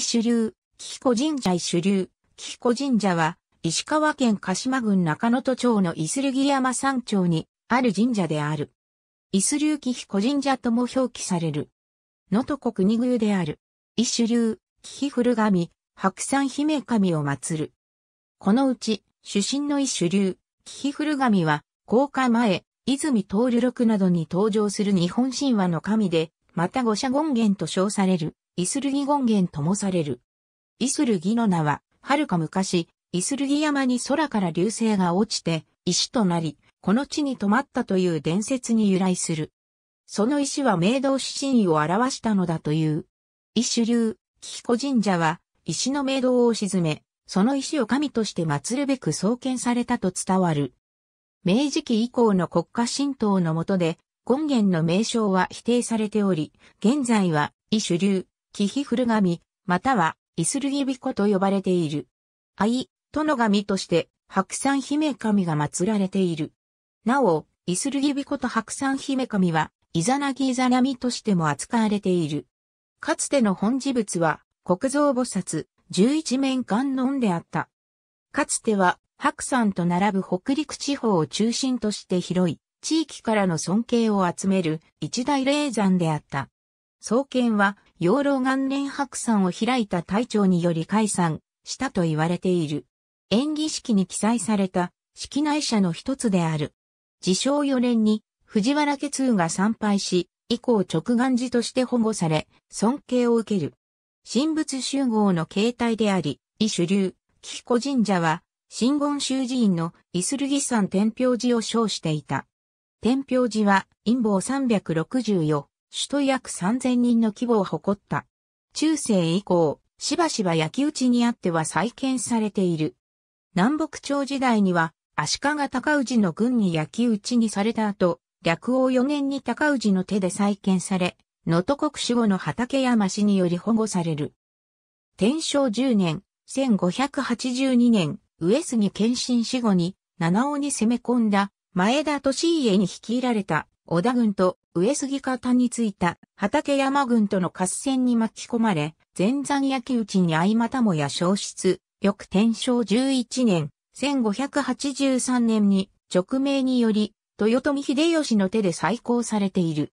主流、紀彦神社主流、紀彦神社は、石川県鹿島郡中野都町の伊豆木山山頂にある神社である。伊豆流紀彦神社とも表記される。能登国二宮である。一種流、紀彦古神、白山姫神を祀る。このうち、主神の一種流、紀彦古神は、降下前、泉徹録などに登場する日本神話の神で、また五社権現と称される。イスルギ権現ともされる。イスルギの名は、遥か昔、イスルギ山に空から流星が落ちて、石となり、この地に止まったという伝説に由来する。その石は明道死神を表したのだという。イシュ流、キ子神社は、石の明道を沈め、その石を神として祀るべく創建されたと伝わる。明治期以降の国家神道の下で、権現の名称は否定されており、現在は、イシュ流、キヒフル神、または、イスルギビコと呼ばれている。アイ、トの神として、白山姫神が祀られている。なお、イスルギビコと白山姫神は、イザナギイザナミとしても扱われている。かつての本事物は、国蔵菩薩、十一面観音であった。かつては、白山と並ぶ北陸地方を中心として広い、地域からの尊敬を集める一大霊山であった。創建は養老元年白山を開いた隊長により解散したと言われている。演技式に記載された式内者の一つである。自称4年に藤原家通が参拝し、以降直眼寺として保護され、尊敬を受ける。神仏集合の形態であり、異主流、紀子神社は、新言宗寺院のイスルギ山天平寺を称していた。天平寺は、陰謀364首都約3000人の規模を誇った。中世以降、しばしば焼き討ちにあっては再建されている。南北朝時代には、足利尊氏の軍に焼き討ちにされた後、略王4年に尊氏の手で再建され、能登国守護の畠山氏により保護される。天正10年、1582年、上杉謙信死後に、七尾に攻め込んだ、前田利家に率いられた、織田軍と上杉方についた畠山軍との合戦に巻き込まれ、前山焼き討ちに相またもや消失、翌天正11年、1583年に直命により、豊臣秀吉の手で再興されている。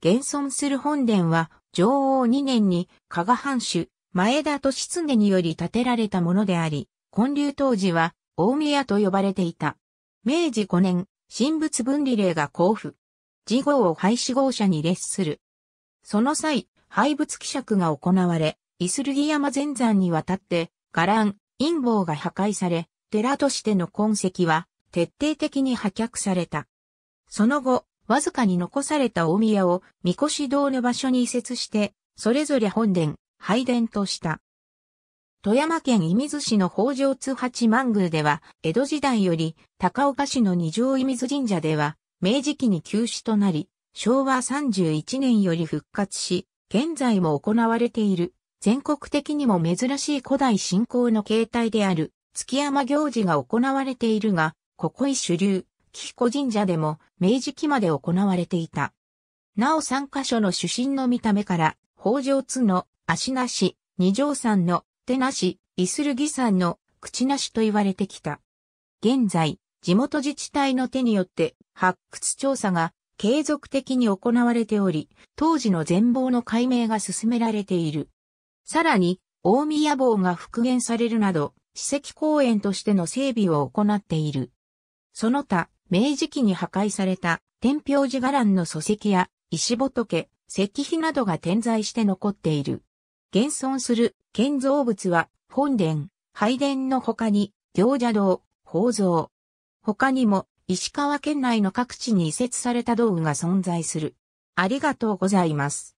現存する本殿は、上王2年に加賀藩主、前田利常により建てられたものであり、建立当時は、大宮と呼ばれていた。明治5年、神仏分離令が交付。事業を廃止号車に列する。その際、廃仏希釈が行われ、イスルギ山前山にわたって、伽藍、陰謀が破壊され、寺としての痕跡は徹底的に破却された。その後、わずかに残された大宮を、三輿堂の場所に移設して、それぞれ本殿、拝殿とした。富山県射水市の北条津八幡宮では、江戸時代より、高岡市の二条射水神社では、明治期に休止となり、昭和31年より復活し、現在も行われている、全国的にも珍しい古代信仰の形態である、月山行事が行われているが、ここい主流、紀彦神社でも明治期まで行われていた。なお3箇所の主神の見た目から、北条津の足なし、二条山の手なし、イスルギ山の口なしと言われてきた。現在、地元自治体の手によって発掘調査が継続的に行われており、当時の全貌の解明が進められている。さらに、大宮坊が復元されるなど、史跡公園としての整備を行っている。その他、明治期に破壊された天平寺伽藍の礎石や石仏、石碑などが点在して残っている。現存する建造物は本殿、拝殿の他に行者堂、宝蔵、他にも、石川県内の各地に移設された道具が存在する。ありがとうございます。